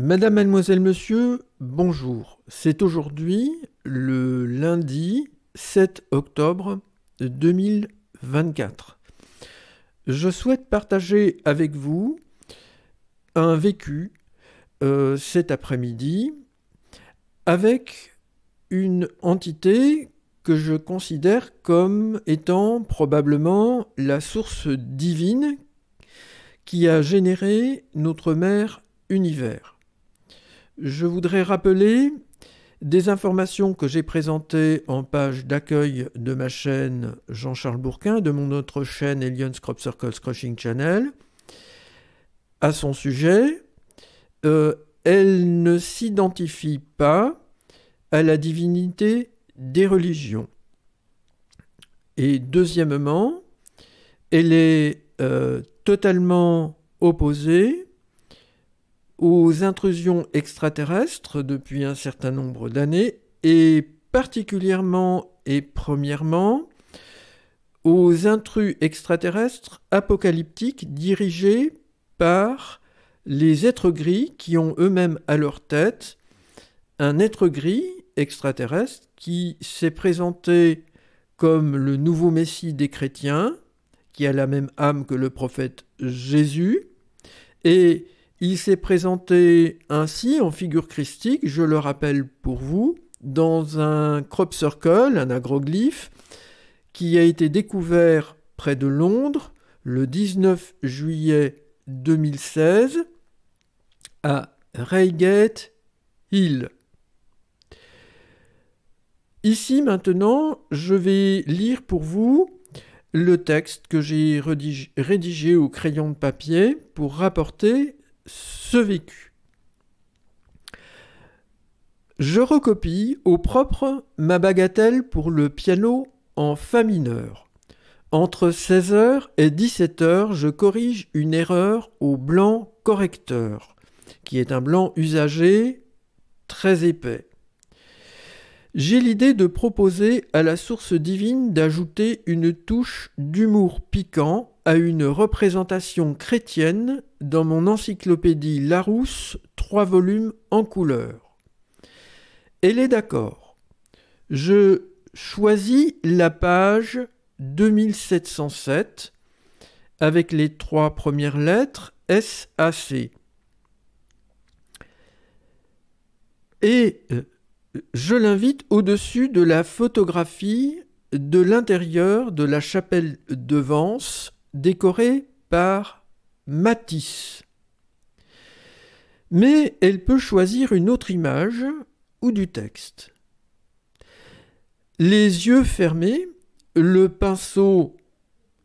Madame, mademoiselle, monsieur, bonjour. C'est aujourd'hui le lundi 7 octobre 2024. Je souhaite partager avec vous un vécu euh, cet après-midi avec une entité que je considère comme étant probablement la source divine qui a généré notre mère univers. Je voudrais rappeler des informations que j'ai présentées en page d'accueil de ma chaîne Jean-Charles Bourquin, de mon autre chaîne Alien Scrop Circle Crushing Channel, à son sujet. Euh, elle ne s'identifie pas à la divinité des religions. Et deuxièmement, elle est euh, totalement opposée aux intrusions extraterrestres depuis un certain nombre d'années et particulièrement et premièrement aux intrus extraterrestres apocalyptiques dirigés par les êtres gris qui ont eux-mêmes à leur tête un être gris extraterrestre qui s'est présenté comme le nouveau Messie des chrétiens, qui a la même âme que le prophète Jésus, et il s'est présenté ainsi en figure christique, je le rappelle pour vous, dans un crop circle, un agroglyphe, qui a été découvert près de Londres le 19 juillet 2016 à Reigate Hill. Ici maintenant, je vais lire pour vous le texte que j'ai rédigé au crayon de papier pour rapporter ce vécu. Je recopie au propre ma bagatelle pour le piano en fa mineur. Entre 16h et 17h, je corrige une erreur au blanc correcteur, qui est un blanc usagé très épais. J'ai l'idée de proposer à la source divine d'ajouter une touche d'humour piquant à une représentation chrétienne dans mon encyclopédie Larousse, trois volumes en couleur. Elle est d'accord. Je choisis la page 2707 avec les trois premières lettres SAC. Et euh, je l'invite au-dessus de la photographie de l'intérieur de la chapelle de Vence décorée par Matisse. Mais elle peut choisir une autre image ou du texte. Les yeux fermés, le pinceau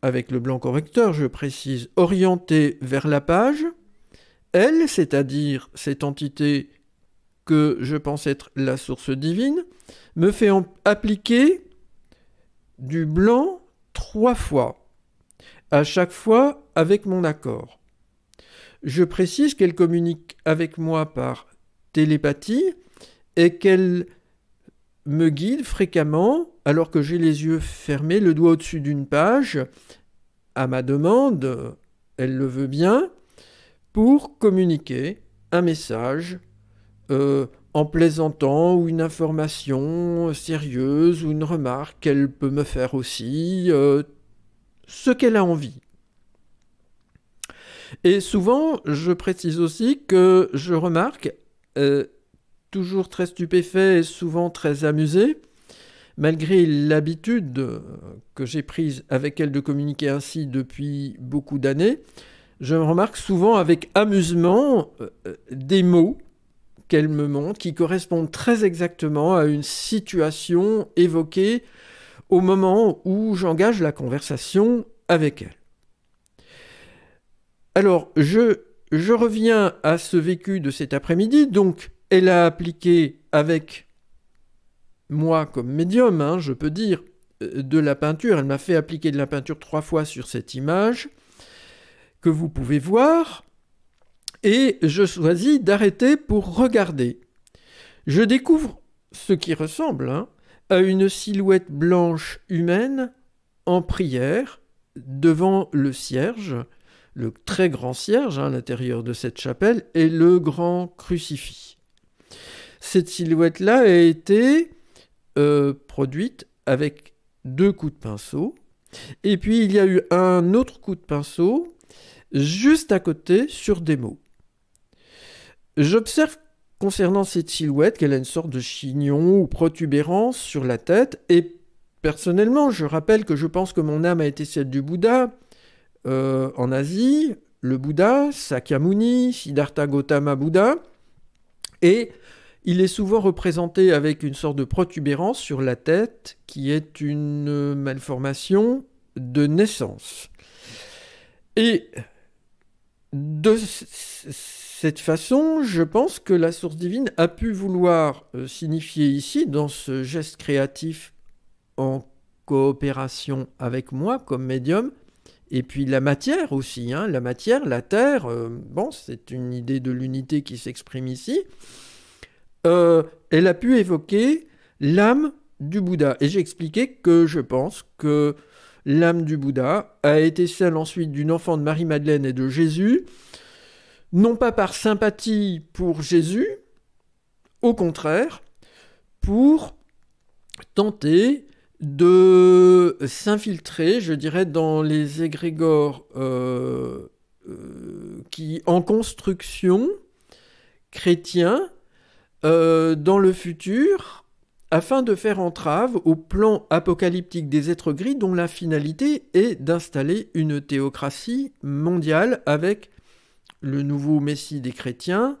avec le blanc correcteur, je précise, orienté vers la page, elle, c'est-à-dire cette entité que je pense être la source divine, me fait appliquer du blanc trois fois, à chaque fois avec mon accord. Je précise qu'elle communique avec moi par télépathie et qu'elle me guide fréquemment, alors que j'ai les yeux fermés, le doigt au-dessus d'une page, à ma demande, elle le veut bien, pour communiquer un message euh, en plaisantant ou une information sérieuse ou une remarque qu'elle peut me faire aussi, euh, ce qu'elle a envie. Et souvent, je précise aussi que je remarque, euh, toujours très stupéfait et souvent très amusé, malgré l'habitude que j'ai prise avec elle de communiquer ainsi depuis beaucoup d'années, je remarque souvent avec amusement des mots qu'elle me montre qui correspondent très exactement à une situation évoquée au moment où j'engage la conversation avec elle. Alors, je, je reviens à ce vécu de cet après-midi. Donc, elle a appliqué avec moi comme médium, hein, je peux dire, euh, de la peinture. Elle m'a fait appliquer de la peinture trois fois sur cette image que vous pouvez voir et je choisis d'arrêter pour regarder. Je découvre ce qui ressemble hein, à une silhouette blanche humaine en prière devant le cierge, le très grand cierge hein, à l'intérieur de cette chapelle et le grand crucifix. Cette silhouette-là a été euh, produite avec deux coups de pinceau. Et puis il y a eu un autre coup de pinceau juste à côté sur des mots. J'observe concernant cette silhouette qu'elle a une sorte de chignon ou protubérance sur la tête et personnellement je rappelle que je pense que mon âme a été celle du Bouddha euh, en Asie, le Bouddha, Sakyamuni, Siddhartha Gautama Bouddha et il est souvent représenté avec une sorte de protubérance sur la tête qui est une malformation de naissance. Et de cette façon, je pense que la source divine a pu vouloir euh, signifier ici, dans ce geste créatif en coopération avec moi comme médium, et puis la matière aussi, hein, la matière, la terre, euh, bon, c'est une idée de l'unité qui s'exprime ici, euh, elle a pu évoquer l'âme du Bouddha. Et j'ai expliqué que je pense que l'âme du Bouddha a été celle ensuite d'une enfant de Marie-Madeleine et de Jésus, non pas par sympathie pour Jésus, au contraire, pour tenter de s'infiltrer, je dirais, dans les égrégores euh, euh, qui, en construction, chrétiens, euh, dans le futur, afin de faire entrave au plan apocalyptique des êtres gris dont la finalité est d'installer une théocratie mondiale avec le nouveau Messie des chrétiens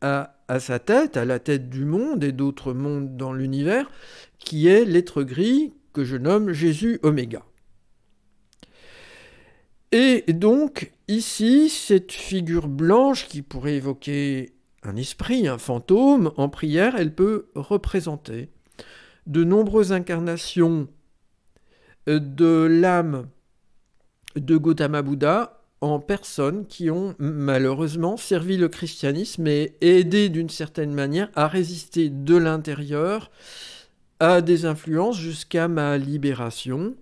a à sa tête, à la tête du monde et d'autres mondes dans l'univers, qui est l'être gris que je nomme Jésus Oméga. Et donc, ici, cette figure blanche qui pourrait évoquer un esprit, un fantôme, en prière, elle peut représenter de nombreuses incarnations de l'âme de Gautama Bouddha en personnes qui ont malheureusement servi le christianisme et aidé d'une certaine manière à résister de l'intérieur à des influences jusqu'à ma libération,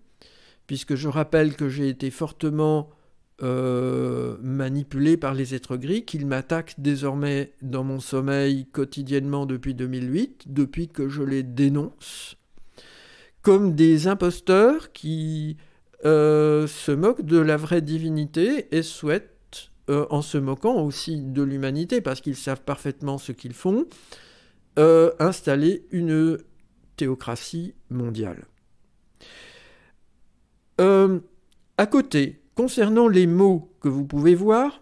puisque je rappelle que j'ai été fortement euh, manipulé par les êtres gris, qu'ils m'attaquent désormais dans mon sommeil quotidiennement depuis 2008, depuis que je les dénonce, comme des imposteurs qui euh, se moque de la vraie divinité et souhaite, euh, en se moquant aussi de l'humanité, parce qu'ils savent parfaitement ce qu'ils font, euh, installer une théocratie mondiale. à côté, concernant les mots que vous pouvez voir,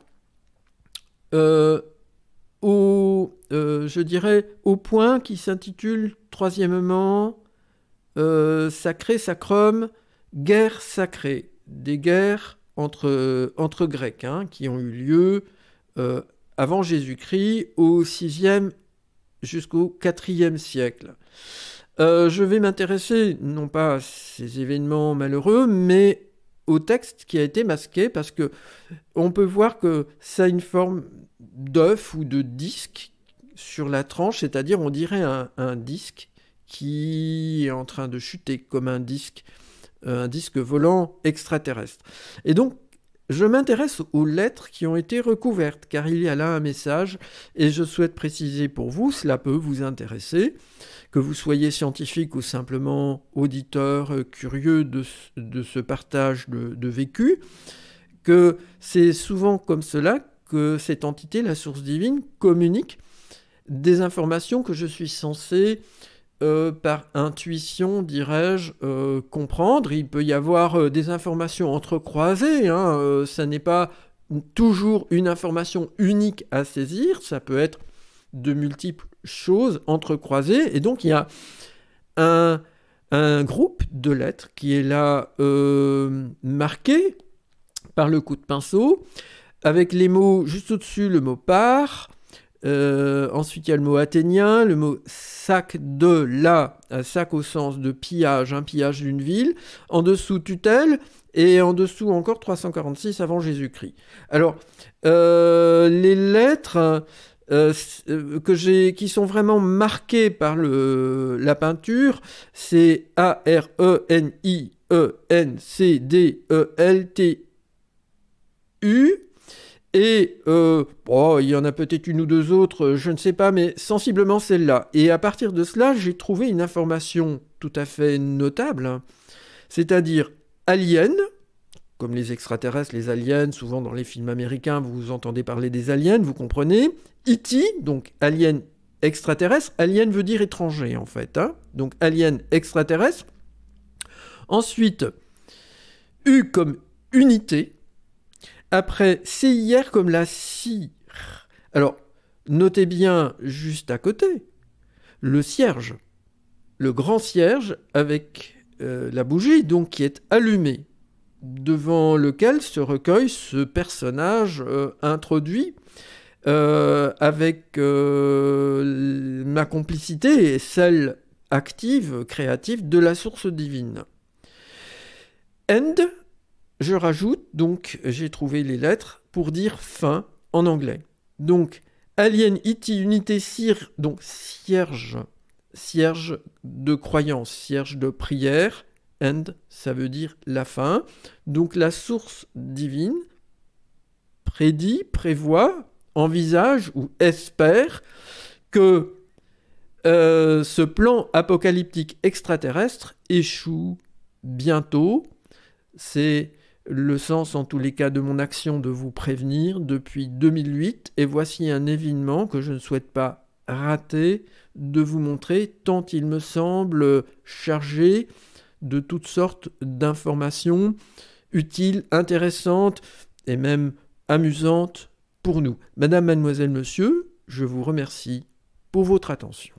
au, je dirais au point qui s'intitule troisièmement sacré, sacrum, Guerre sacrées, des guerres entre, entre Grecs hein, qui ont eu lieu euh, avant Jésus-Christ au 6e jusqu'au 4e siècle. Euh, je vais m'intéresser non pas à ces événements malheureux, mais au texte qui a été masqué parce que on peut voir que ça a une forme d'œuf ou de disque sur la tranche, c'est-à-dire on dirait un, disque qui est en train de chuter comme un disque euh, un disque volant extraterrestre. Et donc, je m'intéresse aux lettres qui ont été recouvertes, car il y a là un message, et je souhaite préciser pour vous, cela peut vous intéresser, que vous soyez scientifique ou simplement auditeur euh, curieux de, ce, partage de, de vécu, que c'est souvent comme cela que cette entité, la source divine, communique des informations que je suis censé euh, par intuition, dirais-je, euh, comprendre. Il peut y avoir euh, des informations entrecroisées, hein, ça n'est pas toujours une information unique à saisir, ça peut être de multiples choses entrecroisées, et donc il y a un, un groupe de lettres qui est là marqué par le coup de pinceau, avec les mots juste au-dessus, le mot par, euh, ensuite, il y a le mot athénien, le mot sac de la, euh, sac au sens de pillage, un pillage d'une ville. En dessous, tutelle, et en dessous encore 346 avant Jésus-Christ. Alors, euh, les lettres euh, que qui sont vraiment marquées par le, la peinture, c'est A, R, E, N, I, E, N, C, D, E, L, T, U. Et euh, oh, il y en a peut-être une ou deux autres, euh, je ne sais pas, mais sensiblement celle-là. Et à partir de cela, j'ai trouvé une information tout à fait notable, hein. c'est-à-dire Alien, comme les extraterrestres, les aliens, souvent dans les films américains, vous entendez parler des aliens, vous comprenez. E.T., donc alien extraterrestre, alien veut dire étranger en fait, hein. donc alien extraterrestre. Ensuite, U comme unité, après, hier comme la cire. Alors, notez bien juste à côté le cierge, le grand cierge avec euh, la bougie donc qui est allumée, devant lequel se recueille ce personnage euh, introduit. Euh, avec ma complicité et celle active, créative de la source divine. End, je rajoute, donc j'ai trouvé les lettres pour dire fin en anglais. Donc, alien iti unité Sire, donc cierge, cierge de croyance, cierge de prière, and ça veut dire la fin. Donc la source divine prédit, prévoit, envisage ou espère que euh, ce plan apocalyptique extraterrestre échoue bientôt. C'est le sens en tous les cas de mon action de vous prévenir depuis 2008 et voici un événement que je ne souhaite pas rater de vous montrer tant il me semble chargé de toutes sortes d'informations utiles, intéressantes et même amusantes pour nous. Madame, mademoiselle, monsieur, je vous remercie pour votre attention.